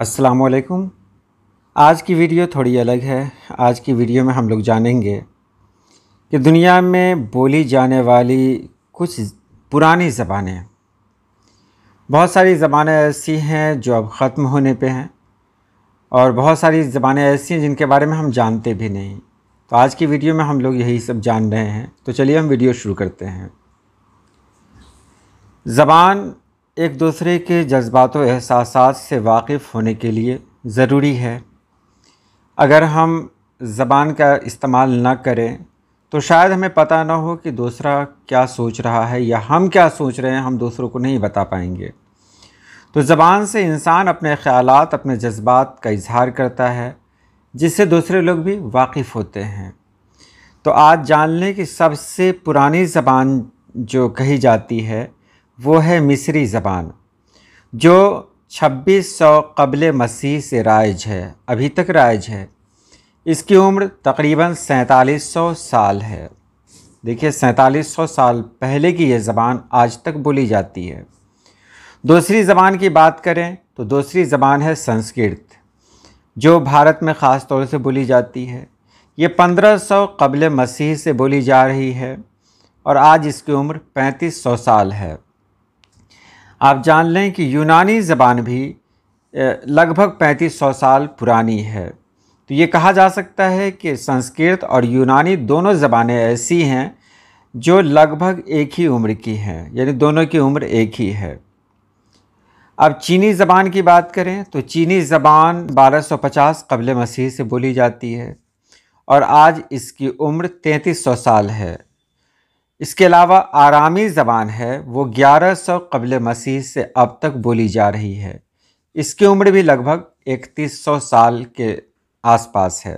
वालेकुम आज की वीडियो थोड़ी अलग है आज की वीडियो में हम लोग जानेंगे कि दुनिया में बोली जाने वाली कुछ पुरानी ज़बानें बहुत सारी ज़बानें ऐसी हैं जो अब ख़त्म होने पे हैं और बहुत सारी ज़बानें ऐसी हैं जिनके बारे में हम जानते भी नहीं तो आज की वीडियो में हम लोग यही सब जान रहे हैं तो चलिए हम वीडियो शुरू करते हैं ज़बान एक दूसरे के जज्बात एहसास से वाकिफ़ होने के लिए ज़रूरी है अगर हम ज़बान का इस्तेमाल ना करें तो शायद हमें पता ना हो कि दूसरा क्या सोच रहा है या हम क्या सोच रहे हैं हम दूसरों को नहीं बता पाएंगे तो ज़बान से इंसान अपने ख़्याल अपने जज्बात का इजहार करता है जिससे दूसरे लोग भी वाकिफ़ होते हैं तो आज जान लें कि सबसे पुरानी ज़बान जो कही जाती है वो है मिस्री ज़बान जो 2600 कबल मसीह से राइज है अभी तक राइज है इसकी उम्र तकरीबन सौ साल है देखिए सौ साल पहले की यह ज़बान आज तक बोली जाती है दूसरी ज़बान की बात करें तो दूसरी ज़बान है संस्कृत जो भारत में ख़ास तौर से बोली जाती है ये 1500 कबल मसीह से बोली जा रही है और आज इसकी उम्र 3500 साल है आप जान लें कि यूनानी ज़बान भी लगभग 3500 साल पुरानी है तो ये कहा जा सकता है कि संस्कृत और यूनानी दोनों ज़बानें ऐसी हैं जो लगभग एक ही उम्र की हैं यानी दोनों की उम्र एक ही है अब चीनी ज़बान की बात करें तो चीनी ज़बान 1250 कबल मसीह से बोली जाती है और आज इसकी उम्र 3300 साल है इसके अलावा आरामी ज़बान है वो 1100 सौ कबल मसीह से अब तक बोली जा रही है इसकी उम्र भी लगभग 3100 साल के आसपास है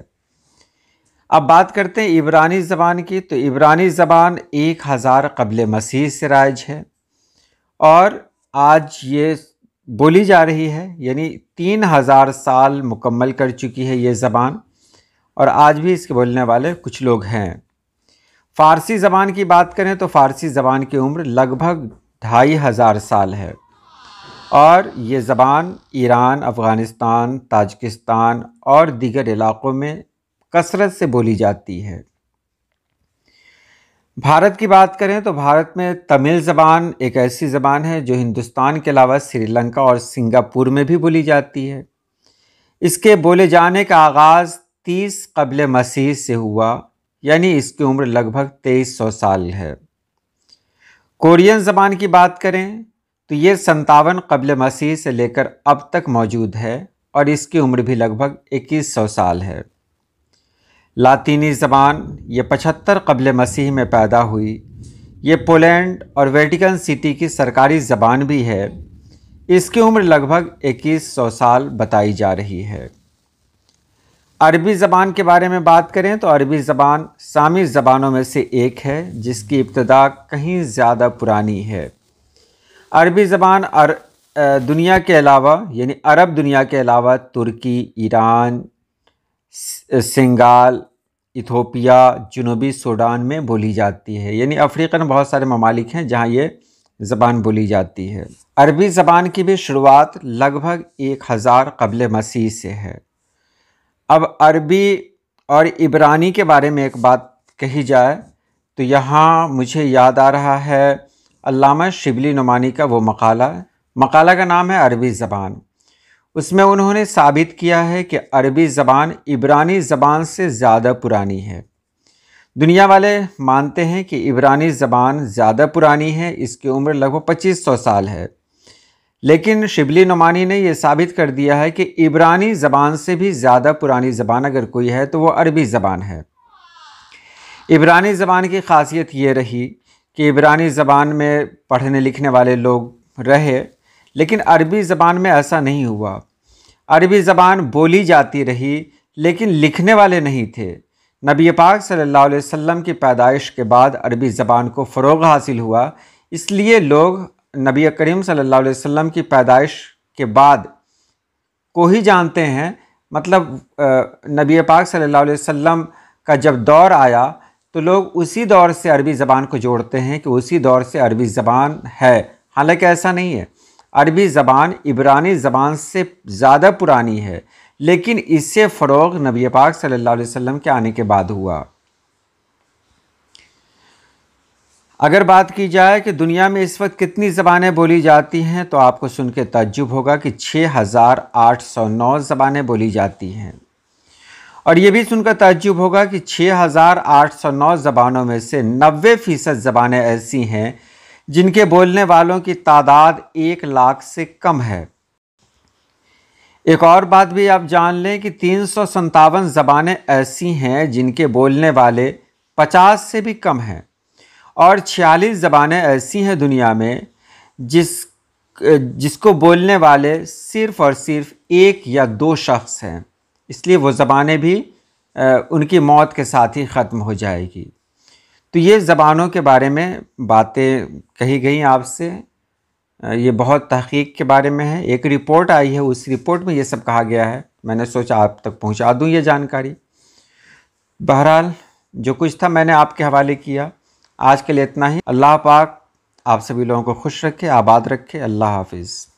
अब बात करते हैं इब्रानी ज़बान की तो इब्रानी ज़बान एक हज़ार कबल मसीह से राइज है और आज ये बोली जा रही है यानी तीन हज़ार साल मुकम्मल कर चुकी है ये ज़बान और आज भी इसके बोलने वाले कुछ लोग हैं फ़ारसी ज़बान की बात करें तो फ़ारसी ज़बान की उम्र लगभग ढाई हज़ार साल है और ये ज़बान ईरान अफ़गानिस्तान ताजिकिस्तान और दीगर इलाक़ों में कसरत से बोली जाती है भारत की बात करें तो भारत में तमिल ज़बान एक ऐसी ज़बान है जो हिंदुस्तान के अलावा श्रीलंका और सिंगापुर में भी बोली जाती है इसके बोले जाने का आगाज़ तीस कबल मसीह से हुआ यानी इसकी उम्र लगभग 2300 साल है कोरियन ज़बान की बात करें तो ये संतावन कबल मसीह से लेकर अब तक मौजूद है और इसकी उम्र भी लगभग 2100 साल है लातीनी ज़बान ये 75 कबल मसीह में पैदा हुई ये पोलैंड और वेटिकन सिटी की सरकारी ज़बान भी है इसकी उम्र लगभग 2100 साल बताई जा रही है अरबी ज़बान के बारे में बात करें तो अरबी ज़बान सामी ज़बानों में से एक है जिसकी इब्तदा कहीं ज़्यादा पुरानी है अरबी ज़बान अर, दुनिया के अलावा यानी अरब दुनिया के अलावा तुर्की ईरान सिंगाल इथोपिया जनूबी सूडान में बोली जाती है यानी अफ्रीकन बहुत सारे ममालिक हैं जहाँ ये ज़बान बोली जाती है अरबी ज़बान की भी शुरुआत लगभग एक हज़ार कबल मसीह से है अब अरबी और इब्रानी के बारे में एक बात कही जाए तो यहाँ मुझे याद आ रहा है अल्लामा शिबली नुमानी का वो मकाला मकाला का नाम है अरबी ज़बान उसमें उन्होंने साबित किया है कि अरबी ज़बान इब्रानी ज़बान से ज़्यादा पुरानी है दुनिया वाले मानते हैं कि इब्रानी ज़बान ज़्यादा पुरानी है इसकी उम्र लगभग 2500 साल है लेकिन शिबली नुमानी ने यह साबित कर दिया है कि इब्रानी ज़बान से भी ज़्यादा पुरानी ज़बान अगर कोई है तो वह अरबी ज़बान है इब्रानी ज़बान की खासियत ये रही कि इब्रानी ज़बान में पढ़ने लिखने वाले लोग रहे लेकिन अरबी ज़बान में ऐसा नहीं हुआ अरबी ज़बान बोली जाती रही लेकिन लिखने वाले नहीं थे नबी पाक सल्लल्लाहु अलैहि वसल्लम की पैदाइश के बाद अरबी ज़बान को फ़रोग हासिल हुआ इसलिए लोग नबी करीम सल्लल्लाहु अलैहि वसल्लम की पैदाइश के बाद को ही जानते हैं मतलब नबी पाक सल्लल्लाहु अलैहि वसल्लम का जब दौर आया तो लोग उसी दौर से अरबी ज़बान को जोड़ते हैं कि उसी दौर से अरबी ज़बान है हालांकि ऐसा नहीं है अरबी ज़बान इबरानी ज़बान से ज़्यादा पुरानी है लेकिन इससे फ़रोग नबी पाक सल्लल्लाहु अलैहि वसल्लम के आने के बाद हुआ अगर बात की जाए कि दुनिया में इस वक्त कितनी ज़बानें बोली जाती हैं तो आपको सुन के तजुब होगा कि 6,809 ज़बानें बोली जाती हैं और ये भी सुनकर तजुब होगा कि 6,809 ज़बानों में से नबे फ़ीसद ज़बानें ऐसी हैं जिनके बोलने वालों की तादाद एक लाख से कम है एक और बात भी आप जान लें कि तीन सौ ज़बानें ऐसी हैं जिनके बोलने वाले पचास से भी कम हैं और छियालीस ज़बानें ऐसी हैं दुनिया में जिस जिसको बोलने वाले सिर्फ़ और सिर्फ एक या दो शख्स हैं इसलिए वो ज़बानें भी उनकी मौत के साथ ही ख़त्म हो जाएगी तो ये ज़बानों के बारे में बातें कही गई आपसे ये बहुत तहकीक के बारे में है एक रिपोर्ट आई है उस रिपोर्ट में ये सब कहा गया है मैंने सोचा आप तक पहुंचा दूं ये जानकारी बहरहाल जो कुछ था मैंने आपके हवाले किया आज के लिए इतना ही अल्लाह पाक आप सभी लोगों को खुश रखे आबाद रखे अल्लाह हाफिज़